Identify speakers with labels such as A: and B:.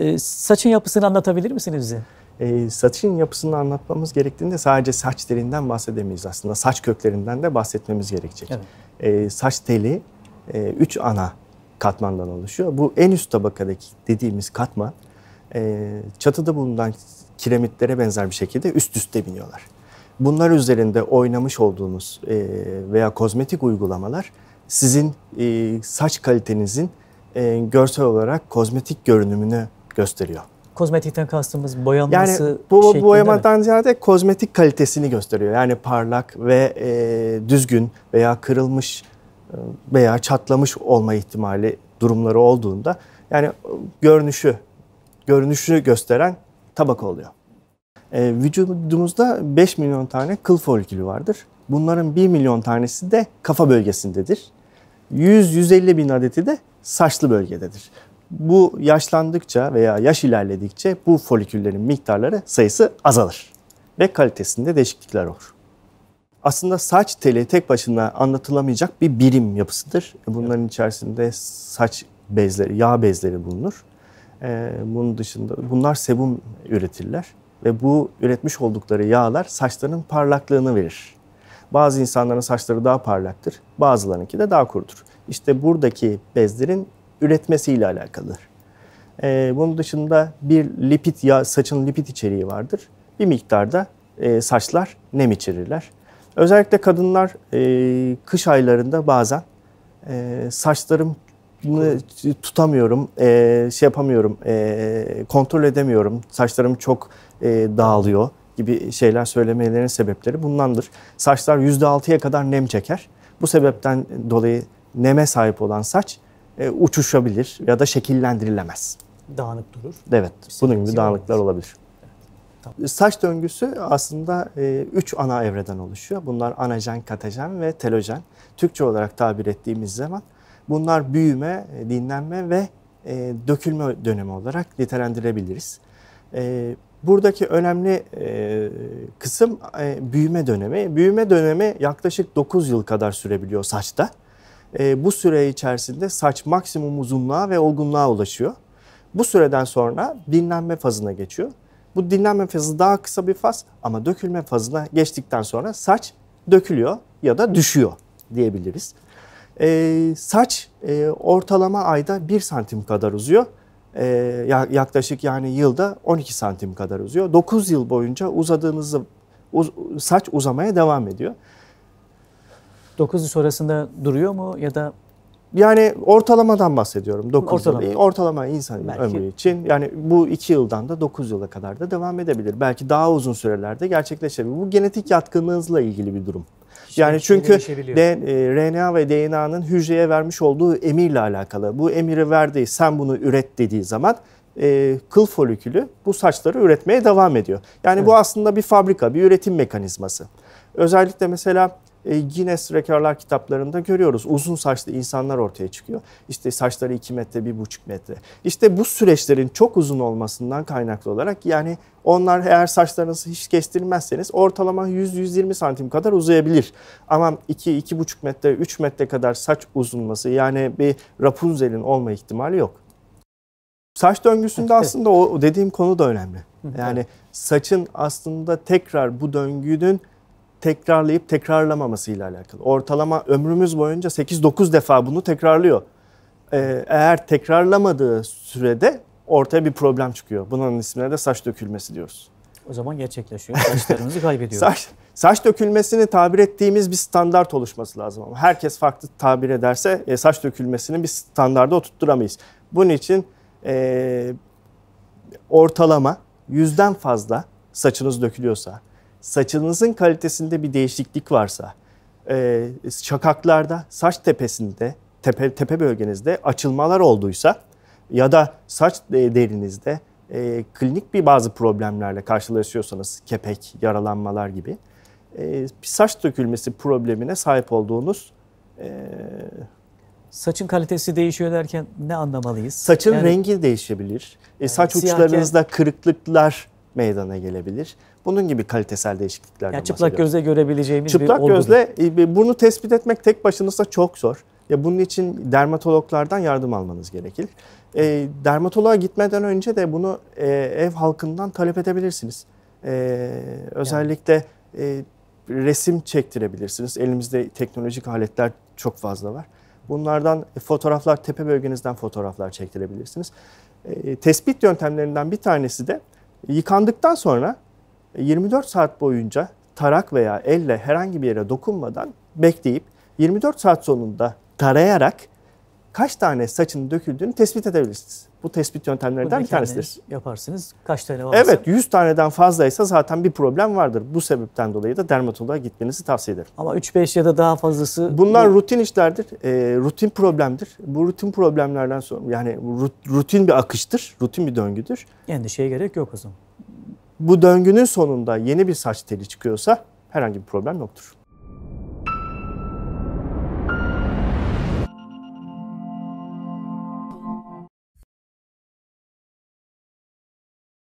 A: Ee, saçın yapısını anlatabilir misiniz bize? E, saçın yapısını anlatmamız gerektiğinde sadece saç telinden bahsedemeyiz aslında. Saç köklerinden de bahsetmemiz gerekecek. Evet. E, saç teli e, üç ana katmandan oluşuyor. Bu en üst tabakadaki dediğimiz katman e, çatıda bulunan kiremitlere benzer bir şekilde üst üste biniyorlar. Bunlar üzerinde oynamış olduğunuz e, veya kozmetik uygulamalar sizin e, saç kalitenizin e, görsel olarak kozmetik görünümünü gösteriyor. Kozmetikten kastımız boyanması yani bu, bu boyamadan mi? ziyade kozmetik kalitesini gösteriyor. Yani parlak ve e, düzgün veya kırılmış e, veya çatlamış olma ihtimali durumları olduğunda yani görünüşü görünüşü gösteren tabak oluyor. E, vücudumuzda 5 milyon tane kıl folikülü vardır. Bunların 1 milyon tanesi de kafa bölgesindedir. 100-150 bin adeti de saçlı bölgededir bu yaşlandıkça veya yaş ilerledikçe bu foliküllerin miktarları sayısı azalır ve kalitesinde değişiklikler olur. Aslında saç teli tek başına anlatılamayacak bir birim yapısıdır. Bunların içerisinde saç bezleri, yağ bezleri bulunur. Ee, bunun dışında bunlar sebum üretirler ve bu üretmiş oldukları yağlar saçlarının parlaklığını verir. Bazı insanların saçları daha parlaktır, bazılarınınki de daha kurudur. İşte buradaki bezlerin üretmesiyle alakalıdır. E, bunun dışında bir lipid ya saçın lipid içeriği vardır. Bir miktarda e, saçlar nem içerirler. Özellikle kadınlar e, kış aylarında bazen e, saçlarım tutamıyorum, e, şey yapamıyorum, e, kontrol edemiyorum, saçlarım çok e, dağılıyor gibi şeyler söylemelerinin sebepleri bundandır. Saçlar %6'ya kadar nem çeker. Bu sebepten dolayı neme sahip olan saç e, uçuşabilir ya da şekillendirilemez. Dağınık durur. Evet, bunun gibi dağınıklar olabilir. olabilir. tamam. E, saç döngüsü aslında e, üç ana evreden oluşuyor. Bunlar anajen, katajen ve telojen. Türkçe olarak tabir ettiğimiz zaman bunlar büyüme, e, dinlenme ve e, dökülme dönemi olarak nitelendirilebiliriz. E, buradaki önemli e, kısım e, büyüme dönemi. Büyüme dönemi yaklaşık 9 yıl kadar sürebiliyor saçta e, bu süre içerisinde saç maksimum uzunluğa ve olgunluğa ulaşıyor. Bu süreden sonra dinlenme fazına geçiyor. Bu dinlenme fazı daha kısa bir faz ama dökülme fazına geçtikten sonra saç dökülüyor ya da düşüyor diyebiliriz. E, saç e, ortalama ayda 1 santim kadar uzuyor. E, yaklaşık yani yılda 12 santim kadar uzuyor. 9 yıl boyunca uzadığınızı uz, saç uzamaya devam ediyor. 9 yıl sonrasında duruyor mu ya da yani ortalamadan bahsediyorum. 9 ortalama. yıl. E, ortalama insan Belki. ömrü için. Yani bu 2 yıldan da 9 yıla kadar da devam edebilir. Belki daha uzun sürelerde gerçekleşebilir. Bu genetik yatkınlığınızla ilgili bir durum. yani çünkü de, e, RNA ve DNA'nın hücreye vermiş olduğu emirle alakalı. Bu emiri verdiği sen bunu üret dediği zaman e, kıl folikülü bu saçları üretmeye devam ediyor. Yani evet. bu aslında bir fabrika, bir üretim mekanizması. Özellikle mesela e, Guinness Rekorlar kitaplarında görüyoruz. Uzun saçlı insanlar ortaya çıkıyor. İşte saçları 2 metre, 1,5 metre. İşte bu süreçlerin çok uzun olmasından kaynaklı olarak yani onlar eğer saçlarınızı hiç kestirmezseniz ortalama 100-120 santim kadar uzayabilir. Ama 2-2,5 metre, 3 metre kadar saç uzunması yani bir Rapunzel'in olma ihtimali yok. Saç döngüsünde aslında o dediğim konu da önemli. Yani saçın aslında tekrar bu döngünün tekrarlayıp tekrarlamamasıyla alakalı. Ortalama ömrümüz boyunca 8-9 defa bunu tekrarlıyor. Ee, eğer tekrarlamadığı sürede ortaya bir problem çıkıyor. Bunun ismine de saç dökülmesi diyoruz. O zaman gerçekleşiyor. Saçlarımızı kaybediyoruz. saç, saç dökülmesini tabir ettiğimiz bir standart oluşması lazım. Ama herkes farklı tabir ederse e, saç dökülmesini bir standarda oturtturamayız. Bunun için e, ortalama yüzden fazla saçınız dökülüyorsa saçınızın kalitesinde bir değişiklik varsa, e, çakaklarda, saç tepesinde, tepe, tepe bölgenizde açılmalar olduysa ya da saç derinizde e, klinik bir bazı problemlerle karşılaşıyorsanız, kepek, yaralanmalar gibi e, saç dökülmesi problemine sahip olduğunuz e, Saçın kalitesi değişiyor derken ne anlamalıyız? Saçın yani, rengi değişebilir. E, saç yani, uçlarınızda kırıklıklar meydana gelebilir. Bunun gibi kalitesel değişiklikler. yani çıplak gözle görebileceğimiz çıplak e, bir olgu. Çıplak gözle bunu tespit etmek tek başınıza çok zor. Ya bunun için dermatologlardan yardım almanız gerekir. E, dermatoloğa gitmeden önce de bunu e, ev halkından talep edebilirsiniz. E, özellikle e, resim çektirebilirsiniz. Elimizde teknolojik aletler çok fazla var. Bunlardan e, fotoğraflar, tepe bölgenizden fotoğraflar çektirebilirsiniz. E, tespit yöntemlerinden bir tanesi de Yıkandıktan sonra 24 e, saat boyunca tarak veya elle herhangi bir yere dokunmadan bekleyip 24 saat sonunda tarayarak kaç tane saçın döküldüğünü tespit edebilirsiniz. Bu tespit yöntemlerinden bir tanesidir. Yaparsınız. Kaç tane varsa. Evet 100 taneden fazlaysa zaten bir problem vardır. Bu sebepten dolayı da dermatoloğa gitmenizi tavsiye ederim. Ama 3-5 ya da daha fazlası... Bunlar rutin işlerdir. E, rutin problemdir. Bu rutin problemlerden sonra yani rutin bir akıştır. Rutin bir döngüdür. Yani şeye gerek yok o zaman. Bu döngünün sonunda yeni bir saç teli çıkıyorsa herhangi bir problem yoktur.